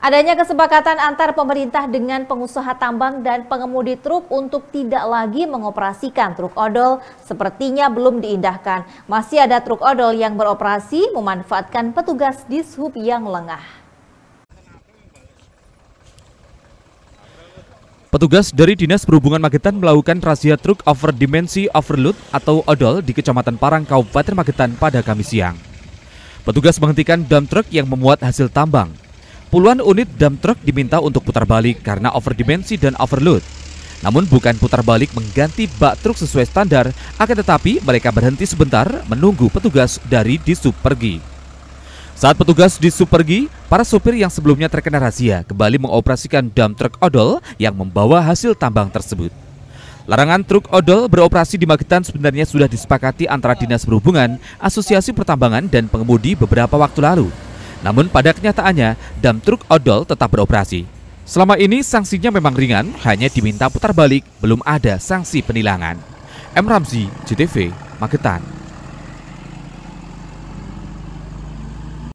Adanya kesepakatan antar pemerintah dengan pengusaha tambang dan pengemudi truk untuk tidak lagi mengoperasikan truk odol sepertinya belum diindahkan. Masih ada truk odol yang beroperasi memanfaatkan petugas di sub yang lengah. Petugas dari Dinas Perhubungan Magetan melakukan razia truk over dimensi, overload atau odol di Kecamatan Parang, Kabupaten Magetan pada Kamis siang. Petugas menghentikan dump truk yang memuat hasil tambang Puluhan unit dump truck diminta untuk putar balik karena overdimensi dan overload. Namun bukan putar balik mengganti bak truk sesuai standar, akan tetapi mereka berhenti sebentar menunggu petugas dari Disub pergi. Saat petugas di pergi, para sopir yang sebelumnya terkena razia kembali mengoperasikan dump truck odol yang membawa hasil tambang tersebut. Larangan truk odol beroperasi di Magetan sebenarnya sudah disepakati antara Dinas Perhubungan, Asosiasi Pertambangan, dan pengemudi beberapa waktu lalu. Namun pada kenyataannya, dam truk odol tetap beroperasi. Selama ini sanksinya memang ringan, hanya diminta putar balik, belum ada sanksi penilangan. M. Ramzi, JTV, Magetan.